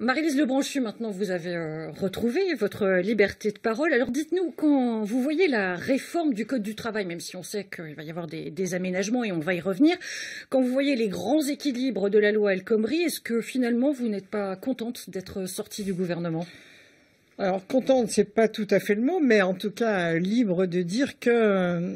Marie-Lise Lebranchu, maintenant vous avez euh, retrouvé votre liberté de parole. Alors dites-nous, quand vous voyez la réforme du Code du travail, même si on sait qu'il va y avoir des, des, aménagements et on va y revenir, quand vous voyez les grands équilibres de la loi El Khomri, est-ce que finalement vous n'êtes pas contente d'être sortie du gouvernement alors contente, c'est pas tout à fait le mot, mais en tout cas libre de dire que euh,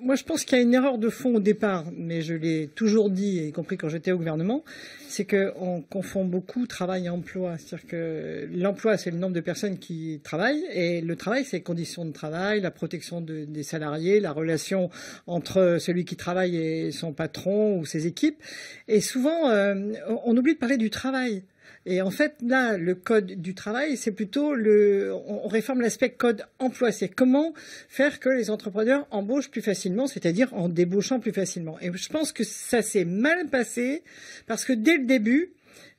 moi je pense qu'il y a une erreur de fond au départ, mais je l'ai toujours dit, y compris quand j'étais au gouvernement, c'est qu'on confond beaucoup travail et emploi. C'est-à-dire que l'emploi c'est le nombre de personnes qui travaillent et le travail c'est les conditions de travail, la protection des salariés, la relation entre celui qui travaille et son patron ou ses équipes. Et souvent euh, on oublie de parler du travail. Et en fait, là, le code du travail, c'est plutôt le, on réforme l'aspect code emploi. C'est comment faire que les entrepreneurs embauchent plus facilement, c'est-à-dire en débauchant plus facilement. Et je pense que ça s'est mal passé parce que dès le début,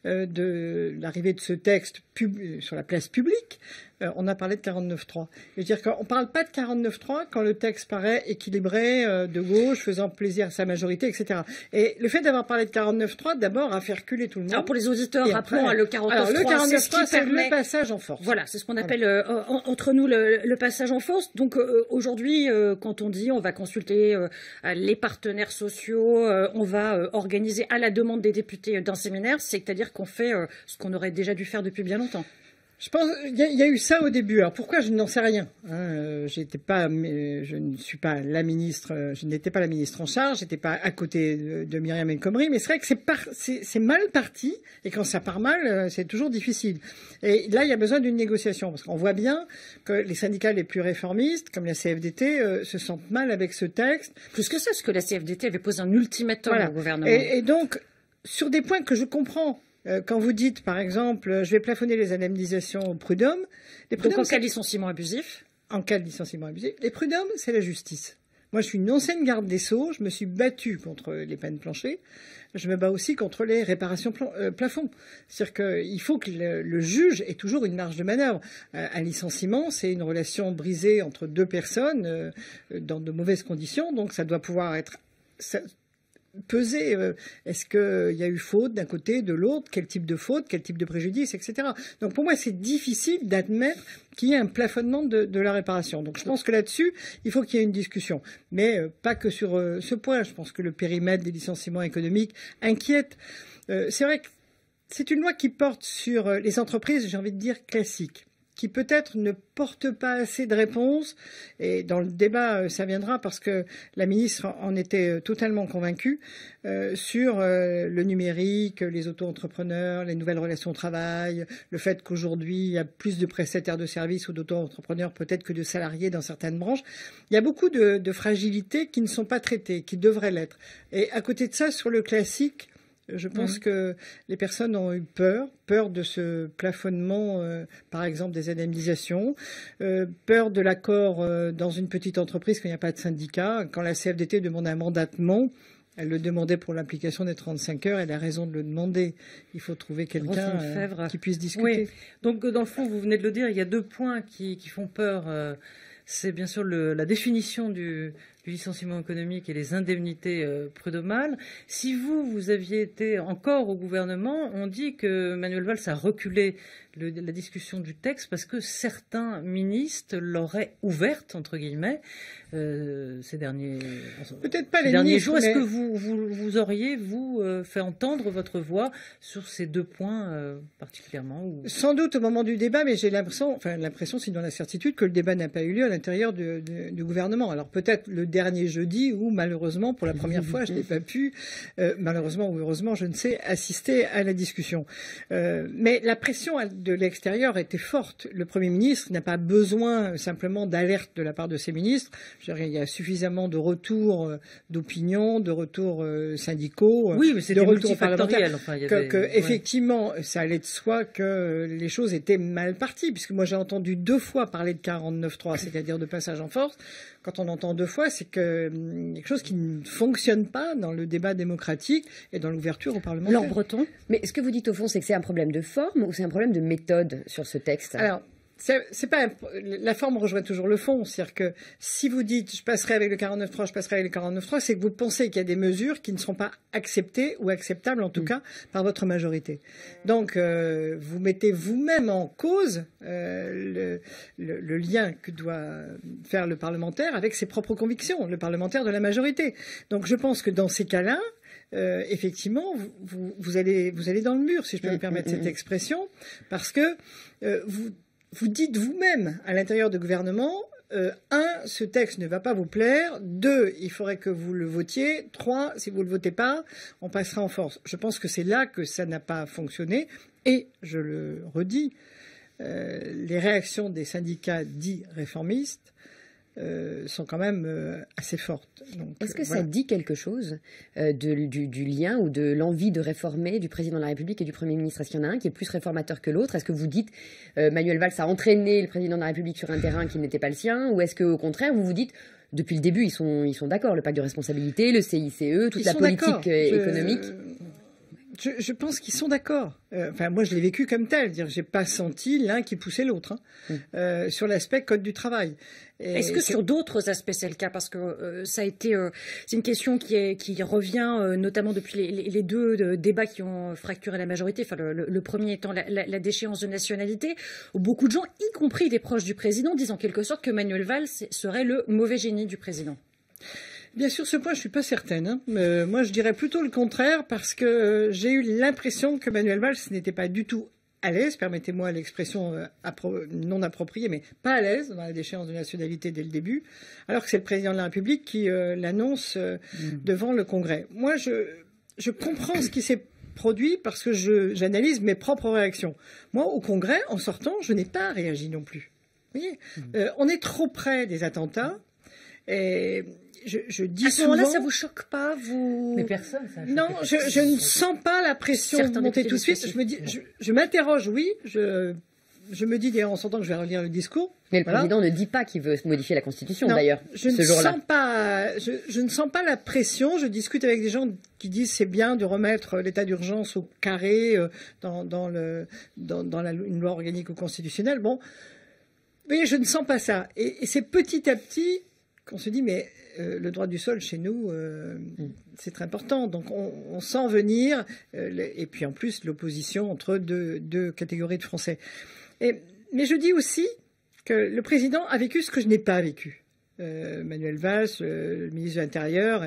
euh, de l'arrivée de ce texte euh, sur la place publique, euh, on a parlé de 49.3. Je veux dire qu'on ne parle pas de 49.3 quand le texte paraît équilibré, euh, de gauche, faisant plaisir à sa majorité, etc. Et le fait d'avoir parlé de 49.3, d'abord, a fait reculer tout le monde. Alors pour les auditeurs, rappelons hein, le 49.3, c'est ce permet... le passage en force. Voilà, c'est ce qu'on appelle euh, entre nous le, le, passage en force. Donc aujourd'hui, quand on dit on va consulter les partenaires sociaux, on va organiser à la demande des députés d'un séminaire, c'est-à-dire qu'on fait ce qu'on aurait déjà dû faire depuis bien longtemps. Je pense il y, a eu ça au début. Alors pourquoi je n'en sais rien. Hein, euh, pas, euh, je ne suis pas la ministre, euh, je n'étais pas la ministre en charge, j'étais pas à côté de, Miriam Myriam El Khomri. Mais c'est vrai que c'est, mal parti et quand ça part mal, c'est toujours difficile. Et là, il y a besoin d'une négociation parce qu'on voit bien que les syndicats les plus réformistes, comme la CFDT, se sentent mal avec ce texte. Plus que ça, parce que la CFDT avait posé un ultimatum au gouvernement. et donc sur des points que je comprends euh, quand vous dites, par exemple, euh, je vais plafonner les indemnisations aux prud'hommes, les prud'hommes. Donc en cas de licenciement abusif En cas de licenciement abusif. Les prud'hommes, c'est la justice. Moi, je suis une ancienne garde des Sceaux, je me suis battue contre les peines planchées, je me bats aussi contre les réparations euh, plafond. C'est-à-dire qu'il faut que le, juge ait toujours une marge de manœuvre. un licenciement, c'est une relation brisée entre deux personnes dans de mauvaises conditions, donc ça doit pouvoir être peser. Euh, est-ce qu'il euh, y a eu faute d'un côté, de l'autre Quel type de faute Quel type de préjudice Etc. Donc pour moi, c'est difficile d'admettre qu'il y ait un plafonnement de, de, la réparation. Donc je pense que là-dessus, il faut qu'il y ait une discussion. Mais euh, pas que sur ce point. Je pense que le périmètre des licenciements économiques inquiète. c'est vrai que c'est une loi qui porte sur les entreprises, j'ai envie de dire, classiques qui peut-être ne porte pas assez de réponses. Et dans le débat, euh, ça viendra parce que la ministre en était euh, totalement convaincue euh, sur le numérique, les auto-entrepreneurs, les nouvelles relations de travail, le fait qu'aujourd'hui il y a plus de prestataires de services ou d'auto-entrepreneurs peut-être que de salariés dans certaines branches. Il y a beaucoup de fragilités qui ne sont pas traitées, qui devraient l'être. Et à côté de ça, sur le classique, je pense que les personnes ont eu peur, peur de ce plafonnement, euh, par exemple, des indemnisations, euh, peur de l'accord euh, dans une petite entreprise quand il n'y a pas de syndicat. Quand la CFDT demande un mandatement, elle le demandait pour l'application des 35 heures, elle a raison de le demander. Il faut trouver quelqu'un qui puisse discuter. Donc, dans le fond, vous venez de le dire, il y a deux points qui, font peur c'est bien sûr la définition du, du licenciement économique et les indemnités euh, prud'homales. Si vous, vous aviez été encore au gouvernement, on dit que Manuel Valls a reculé la discussion du texte parce que certains ministres l'auraient ouverte, entre guillemets, euh, ces derniers, Peut-être pas les derniers jours. Est-ce que vous, vous, auriez, vous, euh, fait entendre votre voix sur ces deux points particulièrement Sans doute au moment du débat, mais j'ai l'impression, enfin l'impression, sinon la certitude, que le débat n'a pas eu lieu à l'intérieur du, gouvernement. Alors peut-être le dernier jeudi où malheureusement, pour la première fois, je n'ai pas pu, euh, malheureusement ou heureusement, je ne sais, assister à la discussion. Euh, mais la pression de l'extérieur était forte. Le Premier ministre n'a pas besoin euh, simplement d'alerte de la part de ses ministres. Je dirais, il y a suffisamment de retours d'opinion, de retours syndicaux, oui, mais de retours parlementaires. que, Effectivement, ça allait de soi que les choses étaient mal parties, puisque moi j'ai entendu deux fois parler de 49.3, c'est-à-dire de passage en force. Quand on entend deux fois, c'est hum, quelque chose qui ne fonctionne pas dans le débat démocratique et dans l'ouverture au Parlement. Breton. Mais ce que vous dites au fond, c'est que c'est un problème de forme ou c'est un problème de méthode sur ce texte Alors, c'est pas la forme rejoint toujours le fond, c'est-à-dire que si vous dites je passerai avec le 49.3, je passerai avec le 49.3, c'est que vous pensez qu'il y a des mesures qui ne seront pas acceptées ou acceptables en tout mm. cas par votre majorité. Donc euh, vous mettez vous-même en cause euh, le, lien que doit faire le parlementaire avec ses propres convictions, le parlementaire de la majorité. Donc je pense que dans ces cas-là, euh, effectivement, allez, vous allez dans le mur, si je peux me mm, mm, permettre cette expression, parce que vous vous dites vous-même à l'intérieur du gouvernement, euh, un, ce texte ne va pas vous plaire. Deux, il faudrait que vous le votiez. Trois, si vous ne le votez pas, on passera en force. Je pense que c'est là que ça n'a pas fonctionné. Et, je le redis, euh, les réactions des syndicats dits réformistes euh, sont quand même euh, assez fortes. Est-ce que ça dit quelque chose euh, du, lien ou de l'envie de réformer du président de la République et du Premier ministre Est-ce qu'il y en a un qui est plus réformateur que l'autre Est-ce que vous dites Manuel Valls a entraîné le président de la République sur un terrain qui n'était pas le sien Ou est-ce qu'au contraire, vous vous dites depuis le début, ils sont, ils sont d'accord, le pacte de responsabilité, le CICE, toute la politique économique je, pense qu'ils sont d'accord. Euh, enfin, moi, je l'ai vécu comme tel. Je n'ai pas senti l'un qui poussait l'autre hein, mm. euh, sur l'aspect code du travail. Est-ce que sur d'autres aspects c'est le cas Parce que euh, c'est une question qui, revient notamment depuis les, deux débats qui ont fracturé la majorité. le, premier étant la, déchéance de nationalité, beaucoup de gens, y compris des proches du président, disent en quelque sorte que Manuel Valls serait le mauvais génie du président. Bien sûr, ce point, je suis pas certaine. Hein. Euh, moi, je dirais plutôt le contraire parce que euh, j'ai eu l'impression que Manuel Valls n'était pas du tout à l'aise, permettez-moi l'expression euh, non appropriée, mais pas à l'aise dans la déchéance de nationalité dès le début, alors que c'est le président de la République qui l'annonce mmh. devant le Congrès. Moi, je, comprends ce qui s'est produit parce que j'analyse mes propres réactions. Moi, au Congrès, en sortant, je n'ai pas réagi non plus. Mmh. on est trop près des attentats et je, dis à ce moment là ça vous choque pas, vous ça. Non, je, ne sens pas la pression de monter tout de suite. Je me dis, je, m'interroge, oui. Je, me dis, en s'entend que je vais relire le discours. Mais le président ne dit pas qu'il veut modifier la Constitution, d'ailleurs, je ce jour-là. Je, je, ne sens pas la pression. Je discute avec des gens qui disent c'est bien de remettre l'état d'urgence au carré euh, dans, le, dans, la, une loi organique ou constitutionnelle. Bon, mais je ne sens pas ça. Et, et c'est petit à petit on se dit, mais euh, le droit du sol chez nous, euh, mm. c'est très important. Donc on, sent venir, euh, et puis en plus l'opposition entre deux, catégories de Français. mais je dis aussi que le président a vécu ce que je n'ai pas vécu. Manuel Valls, le ministre de l'Intérieur,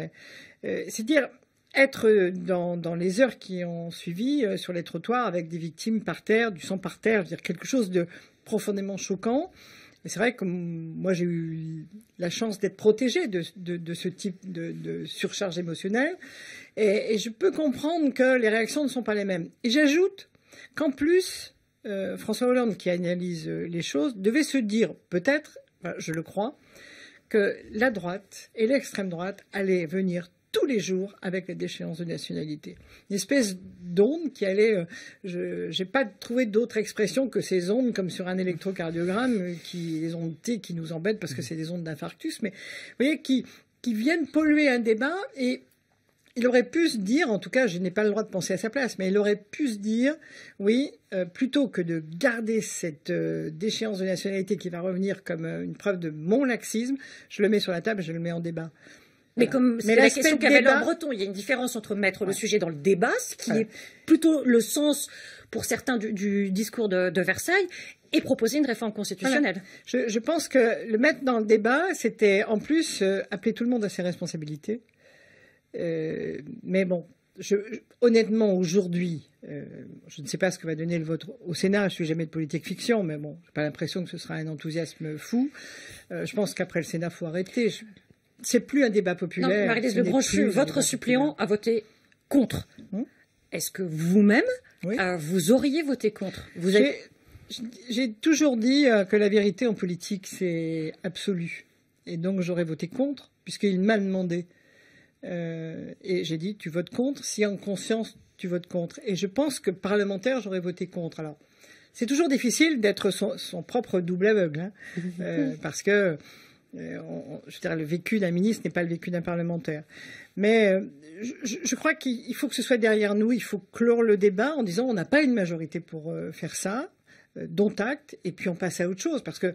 c'est dire être dans, les heures qui ont suivi sur les trottoirs avec des victimes par terre, du sang par terre, dire quelque chose de profondément choquant c'est vrai que moi, j'ai eu la chance d'être protégée de, ce type de, surcharge émotionnelle. Et, je peux comprendre que les réactions ne sont pas les mêmes. Et j'ajoute qu'en plus, euh, François Hollande, qui analyse euh, les choses, devait se dire, peut-être, ben, je le crois, que la droite et l'extrême droite allaient venir tous les jours avec la déchéance de nationalité. Une espèce d'onde qui allait, euh, je n'ai pas trouvé d'autre expression que ces ondes, comme sur un électrocardiogramme, qui, les ondes T qui nous embêtent parce que c'est des ondes d'infarctus, mais voyez, qui, qui viennent polluer un débat et il aurait pu se dire, en tout cas, je n'ai pas le droit de penser à sa place, mais il aurait pu se dire, oui, euh, plutôt que de garder cette euh, déchéance de nationalité qui va revenir comme une preuve de mon laxisme, je le mets sur la table, je le mets en débat. Mais comme c'est la question qu'avait l'homme Breton, il y a une différence entre mettre le sujet dans le débat, ce qui est plutôt le sens pour certains du, discours de, Versailles, et proposer une réforme constitutionnelle. Je, pense que le mettre dans le débat, c'était en plus euh, appeler tout le monde à ses responsabilités. Euh, mais bon, honnêtement, aujourd'hui, euh, je ne sais pas ce que va donner le vote au Sénat. Je suis jamais de politique fiction, mais bon, n'ai pas l'impression que ce sera un enthousiasme fou. je pense qu'après le Sénat, faut arrêter. C'est plus un débat populaire. Marie-Lise votre suppléant a voté contre. Hum? Est-ce que vous-même, euh, vous auriez voté contre vous avez... J'ai toujours dit euh, que la vérité en politique, c'est absolu. Et donc j'aurais voté contre, puisqu'il m'a demandé. Euh, et j'ai dit, tu votes contre, si en conscience, tu votes contre. Et je pense que parlementaire, j'aurais voté contre. Alors, c'est toujours difficile d'être son, propre double aveugle, hein. parce que euh, je veux dire, le vécu d'un ministre n'est pas le vécu d'un parlementaire. Mais euh, je, crois qu'il faut que ce soit derrière nous. Il faut clore le débat en disant on n'a pas une majorité pour euh, faire ça, dont acte, et puis on passe à autre chose. Parce que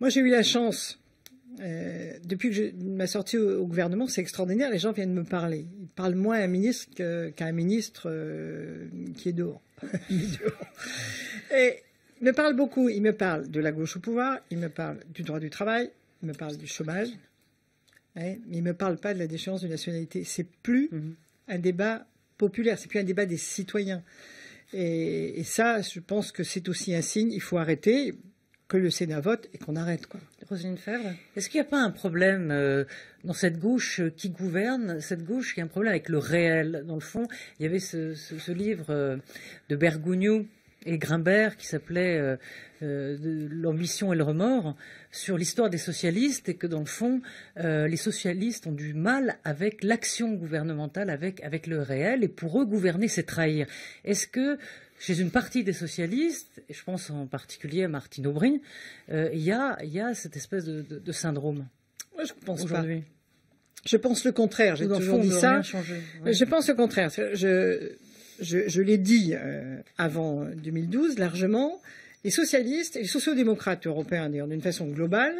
moi, j'ai eu la chance. depuis que je, ma sortie au, gouvernement, c'est extraordinaire. Les gens viennent me parler. Ils parlent moins à un ministre qu'à un ministre qui est dehors. et ils me parlent beaucoup. Ils me parlent de la gauche au pouvoir. Ils me parlent du droit du travail il me parle du chômage, hein, mais il ne me parle pas de la déchéance de nationalité. C'est plus mhm. un débat populaire, c'est plus un débat des citoyens. Et, ça, je pense que c'est aussi un signe, il faut arrêter que le Sénat vote et qu'on arrête. Quoi. Roselyne Fèvre Est-ce qu'il n'y a pas un problème euh, dans cette gauche euh, qui gouverne, cette gauche qui a un problème avec le réel Dans le fond, il y avait ce, livre euh, de Bergougnou et Grimbert qui s'appelait euh, euh, L'ambition et le remords sur l'histoire des socialistes et que dans le fond, euh, les socialistes ont du mal avec l'action gouvernementale, avec, avec le réel, et pour eux, gouverner, c'est trahir. Est-ce que chez une partie des socialistes, et je pense en particulier à Martine Aubry, il y, a, y a cette espèce de, syndrome je pense aujourd'hui. Je pense le contraire. J'ai toujours dit ça. Je pense le contraire. Je, je, l'ai dit euh, avant 2012 largement, les socialistes et les sociodémocrates européens, d'une façon globale,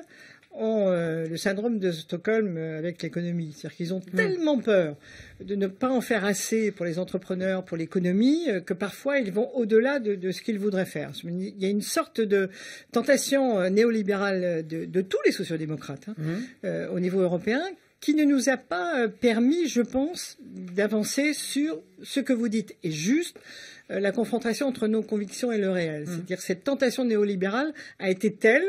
ont euh, le syndrome de Stockholm euh, avec l'économie. C'est-à-dire qu'ils ont mm. tellement peur de ne pas en faire assez pour les entrepreneurs, pour l'économie, que parfois ils vont au-delà de, ce qu'ils voudraient faire. Il y a une sorte de tentation néolibérale de, tous les sociodémocrates démocrates hein, mm. au niveau européen qui ne nous a pas euh, permis, je pense, d'avancer sur ce que vous dites est juste, euh, la confrontation entre nos convictions et le réel. Mm. C'est-à-dire cette tentation néolibérale a été telle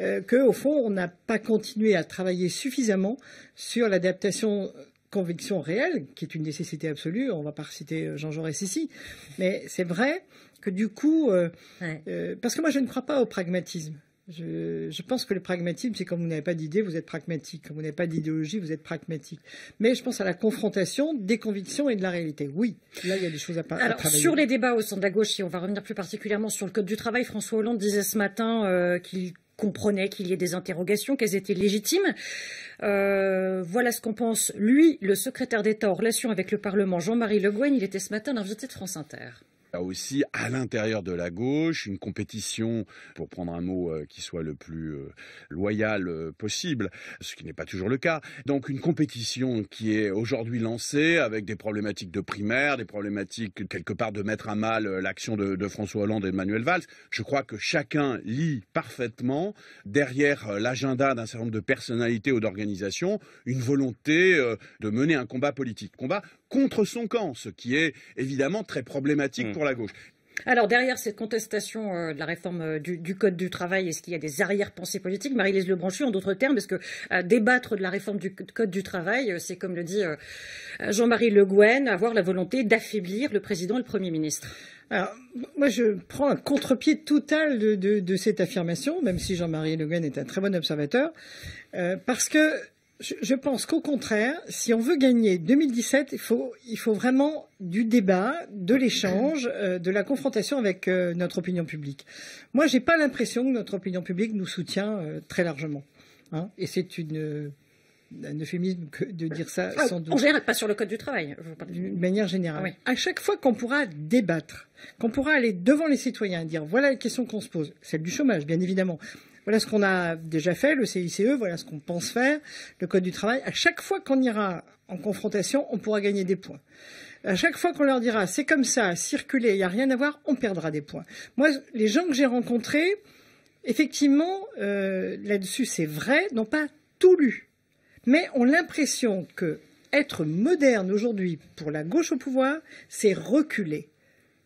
euh, que, qu'au fond, on n'a pas continué à travailler suffisamment sur l'adaptation conviction réelle, qui est une nécessité absolue. On ne va pas reciter Jean Jaurès ici, mais c'est vrai que du coup, parce que moi, je ne crois pas au pragmatisme. Je, pense que le pragmatisme, c'est quand vous n'avez pas d'idée, vous êtes pragmatique. Quand vous n'avez pas d'idéologie, vous êtes pragmatique. Mais je pense à la confrontation des convictions et de la réalité. Oui, là, il y a des choses à, Alors, Sur les débats au sein de la gauche, et on va revenir plus particulièrement sur le Code du travail, François Hollande disait ce matin euh, qu'il comprenait qu'il y ait des interrogations, qu'elles étaient légitimes. Euh, voilà ce qu'on pense, lui, le secrétaire d'État en relation avec le Parlement, Jean-Marie Le Guen. Il était ce matin l'invité de France Inter. Il y a aussi à l'intérieur de la gauche une compétition, pour prendre un mot euh, qui soit le plus euh, loyal euh, possible, ce qui n'est pas toujours le cas. Donc une compétition qui est aujourd'hui lancée avec des problématiques de primaire, des problématiques quelque part de mettre à mal l'action de, François Hollande et de Manuel Valls. Je crois que chacun lit parfaitement derrière l'agenda d'un certain nombre de personnalités ou d'organisations une volonté de mener un combat politique. Combat contre son camp, ce qui est évidemment très problématique hmm. pour la gauche. Alors derrière cette contestation euh, de la réforme euh, du, code du travail, est-ce qu'il y a des arrière-pensées politiques Marie-Lise Lebranchu, en d'autres termes, est-ce que euh, débattre de la réforme du code du travail, c'est comme le dit Jean-Marie Le Guen, avoir la volonté d'affaiblir le président et le Premier ministre. Alors, moi, je prends un contre-pied total de, de, cette affirmation, même si Jean-Marie Le Guen est un très bon observateur, parce que je, pense qu'au contraire, si on veut gagner 2017, il faut, vraiment du débat, de l'échange, euh, de la confrontation avec euh, notre opinion publique. Moi, n'ai pas l'impression que notre opinion publique nous soutient euh, très largement. Hein. Et c'est une un euphémisme de dire ça ah, sans doute. En général, pas sur le code du travail. D'une manière générale. À chaque fois qu'on pourra débattre, qu'on pourra aller devant les citoyens et dire voilà la question qu'on se pose, celle du chômage bien évidemment, voilà ce qu'on a déjà fait, le CICE, voilà ce qu'on pense faire, le Code du travail. À chaque fois qu'on ira en confrontation, on pourra gagner des points. À chaque fois qu'on leur dira c'est comme ça, circuler, il n'y a rien à voir, on perdra des points. Moi, les gens que j'ai rencontrés, effectivement, euh, là-dessus c'est vrai, n'ont pas tout lu, mais ont l'impression que être moderne aujourd'hui pour la gauche au pouvoir, c'est reculer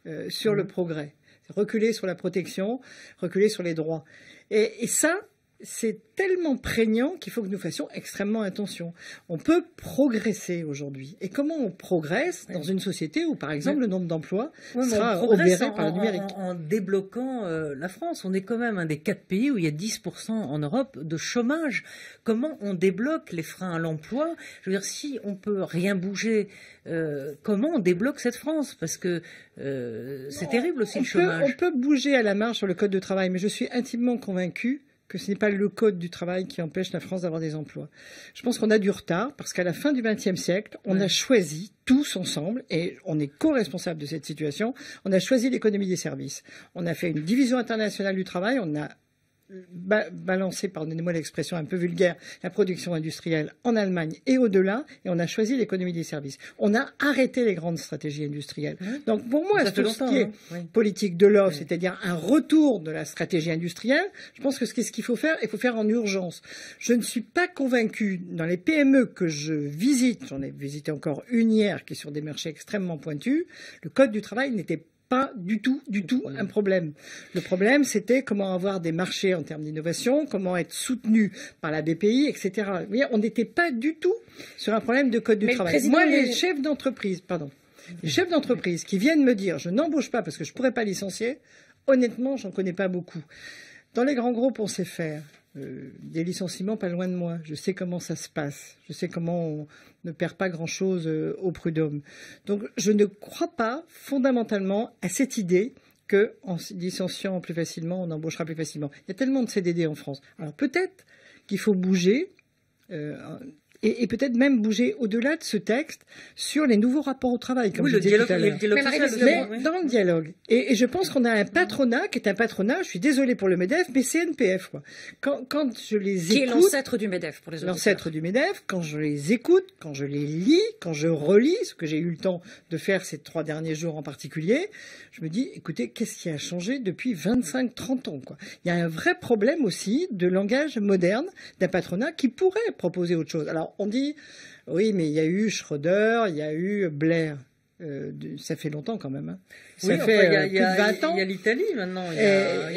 euh, sur le mmh. progrès reculer sur la protection, reculer sur les droits. Et, et ça, c'est tellement prégnant qu'il faut que nous fassions extrêmement attention. On peut progresser aujourd'hui. Et comment on progresse dans une société où, par exemple, le nombre d'emplois sera obéré par le numérique En, débloquant euh, la France, on est quand même un des quatre pays où il y a 10% en Europe de chômage. Comment on débloque les freins à l'emploi Je veux dire, si on peut rien bouger, euh, comment on débloque cette France Parce que euh, c'est terrible aussi le chômage. on peut bouger à la marge sur le code de travail, mais je suis intimement convaincue que ce n'est pas le code du travail qui empêche la France d'avoir des emplois. Je pense qu'on a du retard parce qu'à la fin du XXe siècle, on a choisi tous ensemble, et on est co-responsable de cette situation, on a choisi l'économie des services. On a fait une division internationale du travail, on a ba balancer, pardonnez-moi l'expression un peu vulgaire, la production industrielle en Allemagne et au-delà, et on a choisi l'économie des services. On a arrêté les grandes stratégies industrielles. Donc pour moi, ce qui est hein. politique de l'offre, c'est-à-dire un retour de la stratégie industrielle, je pense que ce qu'il faut faire, il faut faire en urgence. Je ne suis pas convaincue, dans les PME que je visite, j'en ai visité encore une hier qui est sur des marchés extrêmement pointus, le Code du travail n'était pas pas du tout, du tout un problème. Le problème, c'était comment avoir des marchés en termes d'innovation, comment être soutenu par la BPI, etc. on n'était pas du tout sur un problème de code du travail. Moi, les chefs d'entreprise, pardon, les chefs d'entreprise qui viennent me dire, je n'embauche pas parce que je pourrais pas licencier, honnêtement, j'en connais pas beaucoup. Dans les grands groupes, on sait faire. Euh, des licenciements pas loin de moi. Je sais comment ça se passe. Je sais comment on ne perd pas grand-chose euh, au prud'homme. Donc je ne crois pas fondamentalement à cette idée qu'en en licenciant plus facilement, on embauchera plus facilement. Il y a tellement de CDD en France. Alors peut-être qu'il faut bouger. Euh, et, peut-être même bouger au-delà de ce texte sur les nouveaux rapports au travail, comme oui, le dialogue, tout à l'heure. Mais, dans le dialogue. Et, je pense qu'on a un patronat qui est un patronat, je suis désolé pour le MEDEF, mais c'est NPF. Quoi. Quand, je les écoute... Qui est l'ancêtre du MEDEF, pour les autres. L'ancêtre du MEDEF, quand je les écoute, quand je les lis, quand je relis, ce que j'ai eu le temps de faire ces trois derniers jours en particulier, je me dis, écoutez, qu'est-ce qui a changé depuis 25, 30 ans quoi Il y a un vrai problème aussi de langage moderne d'un patronat qui pourrait proposer autre chose. Alors, on dit oui, mais il y a eu Schroeder, il y a eu Blair. Euh, ça fait longtemps quand même. Hein. Ça fait euh, plus de 20 ans. Il y a l'Italie maintenant. Il y a,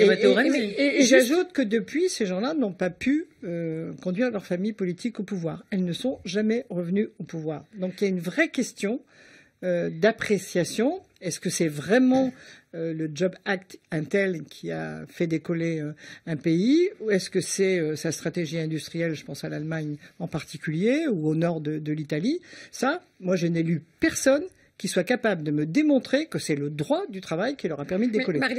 et, j'ajoute que depuis, ces gens-là n'ont pas pu euh, conduire leur famille politique au pouvoir. Elles ne sont jamais revenues au pouvoir. Donc il y a une vraie question d'appréciation. Est-ce que c'est vraiment euh, le Job Act Intel qui a fait décoller euh, un pays Ou est-ce que c'est euh, sa stratégie industrielle, je pense à l'Allemagne en particulier, ou au nord de, l'Italie Ça, moi, je n'ai lu personne qui soit capable de me démontrer que c'est le droit du travail qui leur a permis de décoller. marie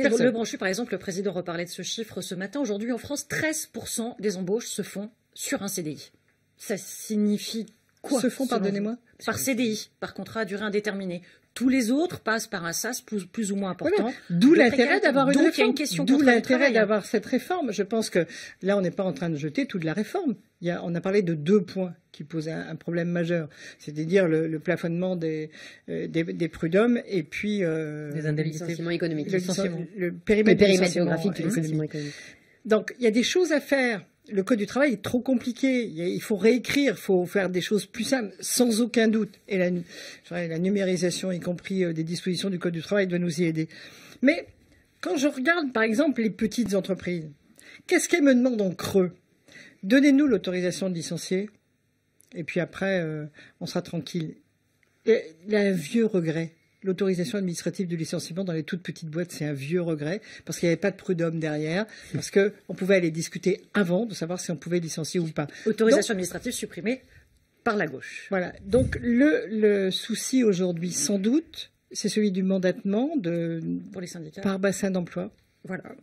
par exemple, le président reparlait de ce chiffre ce matin. Aujourd'hui, en France, 13% des embauches se font sur un CDI. Ça signifie Quoi, se font, Par CDI, par contrat à durée indéterminée. Tous les autres passent par un SAS plus, ou moins important. D'où l'intérêt d'avoir une réforme. D'où l'intérêt d'avoir cette réforme. Je pense que là, on n'est pas en train de jeter toute la réforme. on a parlé de deux points qui posent un, problème majeur, c'est-à-dire le, plafonnement euh, des, des, prud'hommes et puis euh, les indemnités économiques, le, périmètre, géographique, Donc, il y a des choses à faire le code du travail est trop compliqué. Il faut réécrire, il faut faire des choses plus simples, sans aucun doute. Et la, numérisation, y compris euh, des dispositions du code du travail, doit nous y aider. Mais quand je regarde, par exemple, les petites entreprises, qu'est-ce qu'elles me demandent en creux Donnez-nous l'autorisation de licencier, et puis après, euh, on sera tranquille. Et il un vieux regret l'autorisation administrative du licenciement dans les toutes petites boîtes, c'est un vieux regret parce qu'il n'y avait pas de prud'homme derrière, parce qu'on pouvait aller discuter avant de savoir si on pouvait licencier ou pas. Autorisation administrative supprimée par la gauche. Voilà. Donc le, souci aujourd'hui, sans doute, c'est celui du mandatement de, par bassin d'emploi. Voilà.